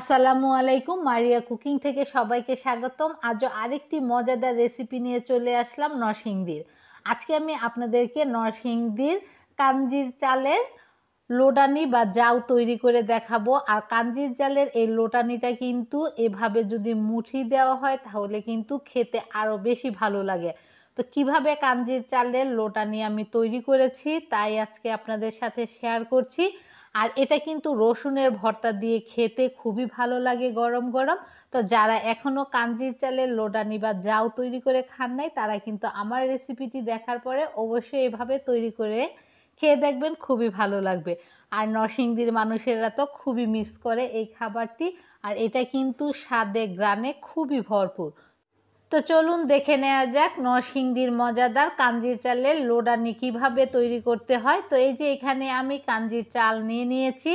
আসসালামু আলাইকুম মারিয়া কুকিং থেকে সবাইকে স্বাগতম আজও আরেকটি মজাদার রেসিপি নিয়ে চলে আসলাম নরসিংদীর আজকে আমি আপনাদেরকে নরসিংদীর কাঞ্জির চালের লোটানি বা জাউ তৈরি করে দেখাবো আর কাঞ্জির চালের এই লোটানিটা কিন্তু এভাবে যদি মুঠি দেওয়া হয় তাহলে কিন্তু খেতে আরও বেশি ভালো লাগে তো কিভাবে কাঞ্জির চালের লোটানি আমি তৈরি করেছি তাই আজকে আপনাদের সাথে শেয়ার করছি আর এটা কিন্তু রসুনের ভর্তা দিয়ে খেতে খুবই ভালো লাগে গরম গরম তো যারা এখনও কাঞ্জির চালের লোডানি বা জাউ তৈরি করে খান নাই তারা কিন্তু আমার রেসিপিটি দেখার পরে অবশ্যই এভাবে তৈরি করে খেয়ে দেখবেন খুবই ভালো লাগবে আর নরসিংদীর মানুষেরা তো খুবই মিস করে এই খাবারটি আর এটা কিন্তু স্বাদে গ্রানে খুবই ভরপুর তো চলুন দেখে নেওয়া যাক নরসিংদীর মজাদার কাঞ্জির চালের লোডানি কিভাবে তৈরি করতে হয় তো এই যে এখানে আমি কাঞ্জির চাল নিয়ে নিয়েছি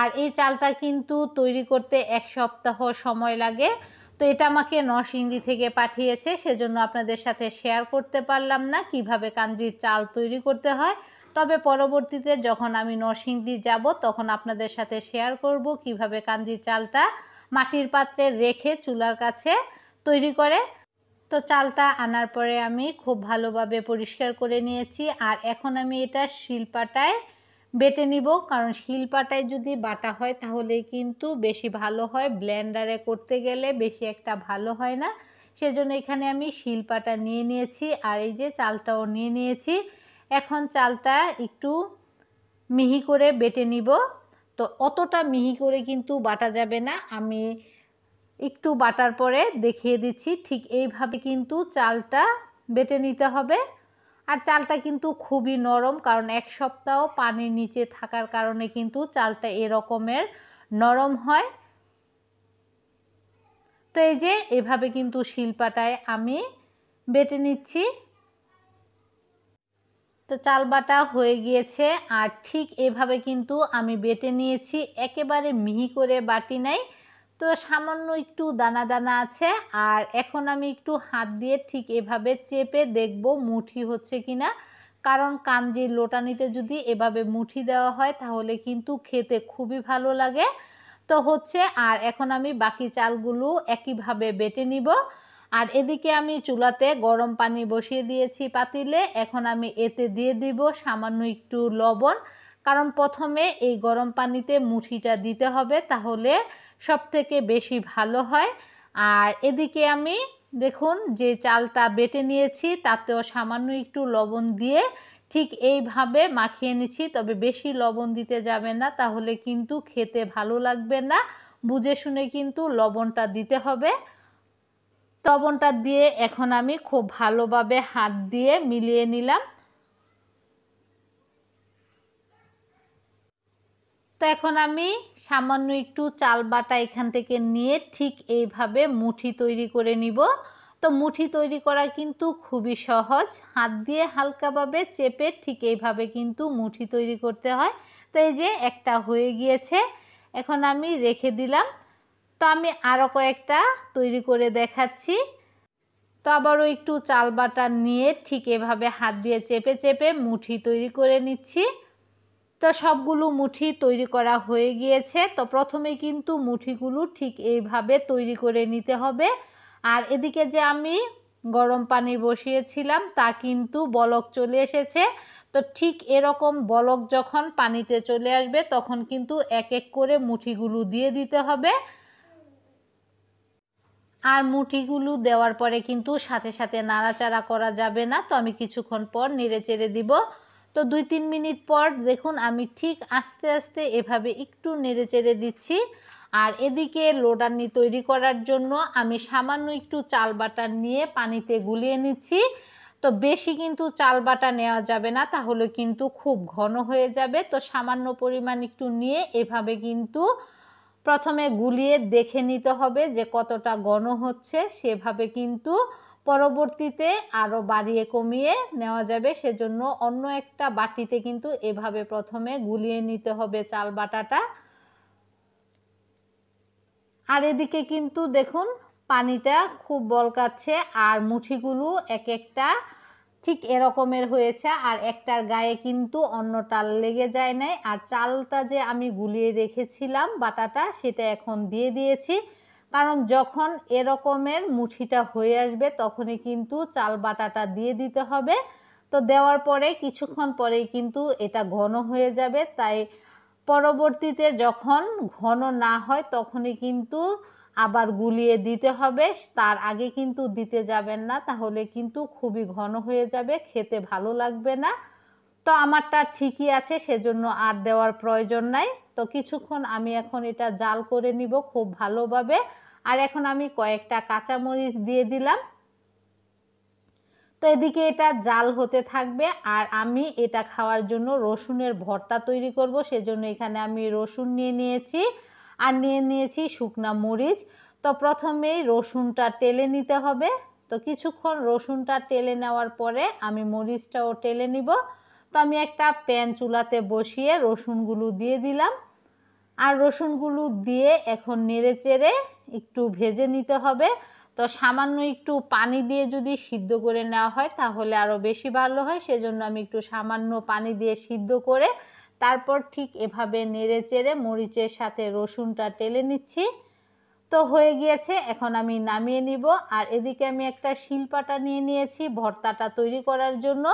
আর এই চালটা কিন্তু তৈরি করতে এক সপ্তাহ সময় লাগে তো এটা আমাকে নরসিংদী থেকে পাঠিয়েছে সেজন্য আপনাদের সাথে শেয়ার করতে পারলাম না কিভাবে কাঞ্জির চাল তৈরি করতে হয় তবে পরবর্তীতে যখন আমি নরসিংদী যাব তখন আপনাদের সাথে শেয়ার করব কিভাবে কাঞ্জির চালটা মাটির পাত্রে রেখে চুলার কাছে তৈরি করে তো চালটা আনার পরে আমি খুব ভালোভাবে পরিষ্কার করে নিয়েছি আর এখন আমি এটা শিলপাটায় বেটে নিব কারণ শিলপাটায় যদি বাটা হয় তাহলে কিন্তু বেশি ভালো হয় ব্লেন্ডারে করতে গেলে বেশি একটা ভালো হয় না সেজন্য এখানে আমি শিলপাটা নিয়ে নিয়েছি আর এই যে চালটাও নিয়ে নিয়েছি এখন চালটা একটু মিহি করে বেটে নিব তো অতটা মিহি করে কিন্তু বাটা যাবে না আমি একটু বাটার পরে দেখিয়ে দিচ্ছি ঠিক এইভাবে কিন্তু চালটা বেটে নিতে হবে আর চালটা কিন্তু খুবই নরম কারণ এক সপ্তাহ পানির নিচে থাকার কারণে কিন্তু চালটা এরকমের নরম হয় তো এই যে এভাবে কিন্তু শিল্পাটায় আমি বেটে নিচ্ছি তো চাল বাটা হয়ে গিয়েছে আর ঠিক এভাবে কিন্তু আমি বেটে নিয়েছি একেবারে মিহি করে বাটি নাই তো সামান্য একটু দানা দানা আছে আর এখন আমি একটু হাত দিয়ে ঠিক এভাবে চেপে দেখব মুঠি হচ্ছে কি না কারণ কামজির লোটানিতে যদি এভাবে মুঠি দেওয়া হয় তাহলে কিন্তু খেতে খুবই ভালো লাগে তো হচ্ছে আর এখন আমি বাকি চালগুলো একইভাবে বেটে নিব আর এদিকে আমি চুলাতে গরম পানি বসিয়ে দিয়েছি পাতিলে এখন আমি এতে দিয়ে দিব সামান্য একটু লবণ কারণ প্রথমে এই গরম পানিতে মুঠিটা দিতে হবে তাহলে সব থেকে বেশি ভালো হয় আর এদিকে আমি দেখুন যে চালটা বেটে নিয়েছি তাতেও সামান্য একটু লবণ দিয়ে ঠিক এইভাবে মাখিয়ে নিচ্ছি তবে বেশি লবণ দিতে যাবে না তাহলে কিন্তু খেতে ভালো লাগবে না বুঝে শুনে কিন্তু লবণটা দিতে হবে লবণটা দিয়ে এখন আমি খুব ভালোভাবে হাত দিয়ে মিলিয়ে নিলাম তো এখন আমি সামান্য একটু চাল বাটা এখান থেকে নিয়ে ঠিক এইভাবে মুঠি তৈরি করে নিব তো মুঠি তৈরি করা কিন্তু খুবই সহজ হাত দিয়ে হালকাভাবে চেপে ঠিক এইভাবে কিন্তু মুঠি তৈরি করতে হয় তো এই যে একটা হয়ে গিয়েছে এখন আমি রেখে দিলাম তো আমি আরও কয়েকটা তৈরি করে দেখাচ্ছি তো আবারও একটু চাল বাটা নিয়ে ঠিক এভাবে হাত দিয়ে চেপে চেপে মুঠি তৈরি করে নিচ্ছি তো সবগুলো মুঠি তৈরি করা হয়ে গিয়েছে তো প্রথমে কিন্তু মুঠিগুলো ঠিক এইভাবে তৈরি করে নিতে হবে আর এদিকে যে আমি গরম পানি বসিয়েছিলাম তা কিন্তু বলক চলে এসেছে তো ঠিক এরকম বলক যখন পানিতে চলে আসবে তখন কিন্তু এক এক করে মুঠিগুলো দিয়ে দিতে হবে আর মুঠিগুলো দেওয়ার পরে কিন্তু সাথে সাথে নাড়াচাড়া করা যাবে না তো আমি কিছুক্ষণ পর নেড়ে চেড়ে দিব তো দুই তিন মিনিট পর দেখুন আমি ঠিক আস্তে আস্তে এভাবে একটু নেড়ে চেড়ে দিচ্ছি আর এদিকে লোডানি তৈরি করার জন্য আমি সামান্য একটু চাল বাটা নিয়ে পানিতে গুলিয়ে নিচ্ছি তো বেশি কিন্তু চাল বাটা নেওয়া যাবে না তাহলে কিন্তু খুব ঘন হয়ে যাবে তো সামান্য পরিমাণ একটু নিয়ে এভাবে কিন্তু প্রথমে গুলিয়ে দেখে নিতে হবে যে কতটা ঘন হচ্ছে সেভাবে কিন্তু পরবর্তীতে আরও বাড়িয়ে কমিয়ে নেওয়া যাবে সেজন্য অন্য একটা বাটিতে কিন্তু এভাবে প্রথমে গুলিয়ে নিতে হবে চাল বাটাটা আর এদিকে কিন্তু দেখুন পানিটা খুব বলকাচ্ছে আর মুঠিগুলো এক একটা ঠিক এরকমের হয়েছে আর একটার গায়ে কিন্তু টাল লেগে যায় নাই আর চালটা যে আমি গুলিয়ে রেখেছিলাম বাটাটা সেটা এখন দিয়ে দিয়েছি কারণ যখন এরকমের মুঠিটা হয়ে আসবে তখনই কিন্তু চাল বাটাটা দিয়ে দিতে হবে তো দেওয়ার পরে কিছুক্ষণ পরেই কিন্তু এটা ঘন হয়ে যাবে তাই পরবর্তীতে যখন ঘন না হয় তখনই কিন্তু আবার গুলিয়ে দিতে হবে তার আগে কিন্তু দিতে যাবেন না তাহলে কিন্তু খুবই ঘন হয়ে যাবে খেতে ভালো লাগবে না তো আমারটা ঠিকই আছে সেজন্য আর দেওয়ার প্রয়োজন নাই তো কিছুক্ষণ আমি এখন এটা জাল করে নিব খুব ভালোভাবে আর এখন আমি কয়েকটা কাঁচামরিচ দিয়ে দিলাম তো এদিকে এটা জাল হতে থাকবে আর আমি এটা খাওয়ার জন্য রসুনের ভর্তা তৈরি করব সেজন্য এখানে আমি রসুন নিয়ে নিয়েছি আর নিয়ে নিয়েছি শুকনা মরিচ তো প্রথমেই রসুনটা টেলে নিতে হবে তো কিছুক্ষণ রসুনটা টেলে নেওয়ার পরে আমি মরিচটাও টেলে নিব তো আমি একটা প্যান চুলাতে বসিয়ে রসুনগুলো দিয়ে দিলাম আর রসুনগুলো দিয়ে এখন নেড়ে চেড়ে একটু ভেজে নিতে হবে তো সামান্য একটু পানি দিয়ে যদি সিদ্ধ করে নেওয়া হয় তাহলে আরও বেশি ভালো হয় সেজন্য আমি একটু সামান্য পানি দিয়ে সিদ্ধ করে তারপর ঠিক এভাবে নেড়ে চেড়ে মরিচের সাথে রসুনটা টেলে নিচ্ছি তো হয়ে গিয়েছে এখন আমি নামিয়ে নিব আর এদিকে আমি একটা শিলপাটা নিয়ে নিয়েছি ভর্তাটা তৈরি করার জন্য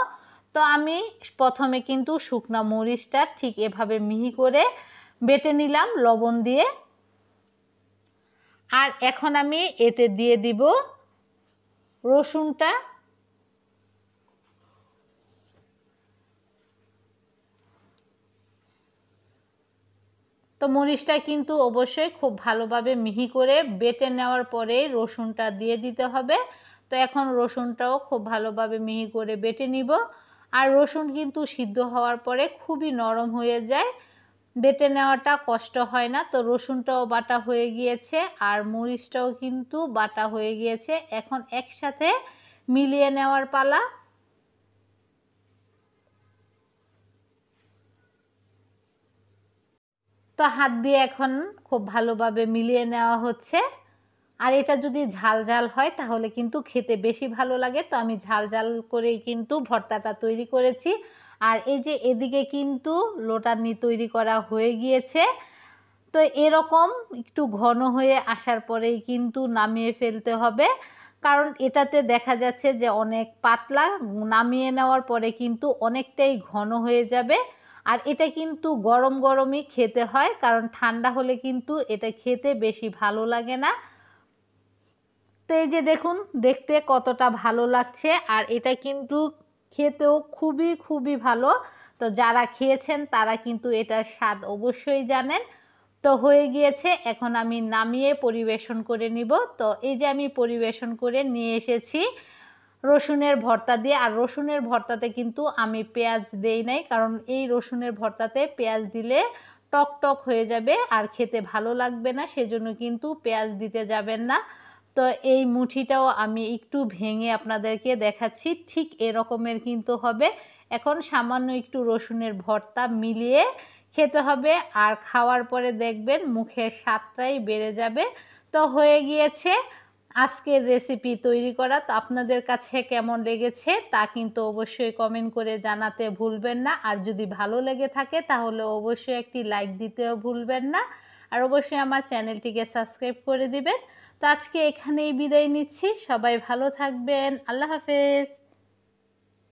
তো আমি প্রথমে কিন্তু শুকনা মরিচটা ঠিক এভাবে মিহি করে বেটে নিলাম লবণ দিয়ে আর এখন আমি এতে দিয়ে দিব রসুনটা তো মরিচটা কিন্তু অবশ্যই খুব ভালোভাবে মিহি করে বেটে নেওয়ার পরে রসুনটা দিয়ে দিতে হবে তো এখন রসুনটাও খুব ভালোভাবে মিহি করে বেটে নিব আর রসুন কিন্তু সিদ্ধ হওয়ার পরে খুবই নরম হয়ে যায় বেটে নেওয়াটা কষ্ট হয় না তো রসুনটাও বাটা হয়ে গিয়েছে আর মরিচটাও কিন্তু বাটা হয়ে গিয়েছে এখন একসাথে মিলিয়ে নেওয়ার পালা তো হাত দিয়ে এখন খুব ভালোভাবে মিলিয়ে নেওয়া হচ্ছে আর এটা যদি ঝাল ঝাল হয় তাহলে কিন্তু খেতে বেশি ভালো লাগে তো আমি ঝাল ঝাল করেই কিন্তু ভর্তাটা তৈরি করেছি আর এই যে এদিকে কিন্তু লোটা তৈরি করা হয়ে গিয়েছে তো এরকম একটু ঘন হয়ে আসার পরেই কিন্তু নামিয়ে ফেলতে হবে কারণ এটাতে দেখা যাচ্ছে যে অনেক পাতলা নামিয়ে নেওয়ার পরে কিন্তু অনেকটাই ঘন হয়ে যাবে আর এটা কিন্তু গরম গরমই খেতে হয় কারণ ঠান্ডা হলে কিন্তু এটা খেতে বেশি ভালো লাগে না তো এই যে দেখুন দেখতে কতটা ভালো লাগছে আর এটা কিন্তু খেতেও খুবই খুবই ভালো তো যারা খেয়েছেন তারা কিন্তু এটার স্বাদ অবশ্যই জানেন তো হয়ে গিয়েছে এখন আমি নামিয়ে পরিবেশন করে নিব তো এই যে আমি পরিবেশন করে নিয়ে এসেছি রসুনের ভর্তা দিয়ে আর রসুনের ভর্তাতে কিন্তু আমি পেঁয়াজ দেই নাই কারণ এই রসুনের ভর্তাতে পেঁয়াজ দিলে টক টক হয়ে যাবে আর খেতে ভালো লাগবে না সেজন্য কিন্তু পেঁয়াজ দিতে যাবেন না তো এই মুঠিটাও আমি একটু ভেঙে আপনাদেরকে দেখাচ্ছি ঠিক এরকমের কিন্তু হবে এখন সামান্য একটু রসুনের ভর্তা মিলিয়ে খেতে হবে আর খাওয়ার পরে দেখবেন মুখের স্বাদটাই বেড়ে যাবে তো হয়ে গিয়েছে আজকের রেসিপি তৈরি করা তো আপনাদের কাছে কেমন লেগেছে তা কিন্তু অবশ্যই কমেন্ট করে জানাতে ভুলবেন না আর যদি ভালো লেগে থাকে তাহলে অবশ্যই একটি লাইক দিতেও ভুলবেন না আর অবশ্যই আমার চ্যানেলটিকে সাবস্ক্রাইব করে দিবেন তো আজকে এখানেই বিদায় নিচ্ছি সবাই ভালো থাকবেন আল্লাহ হাফেজ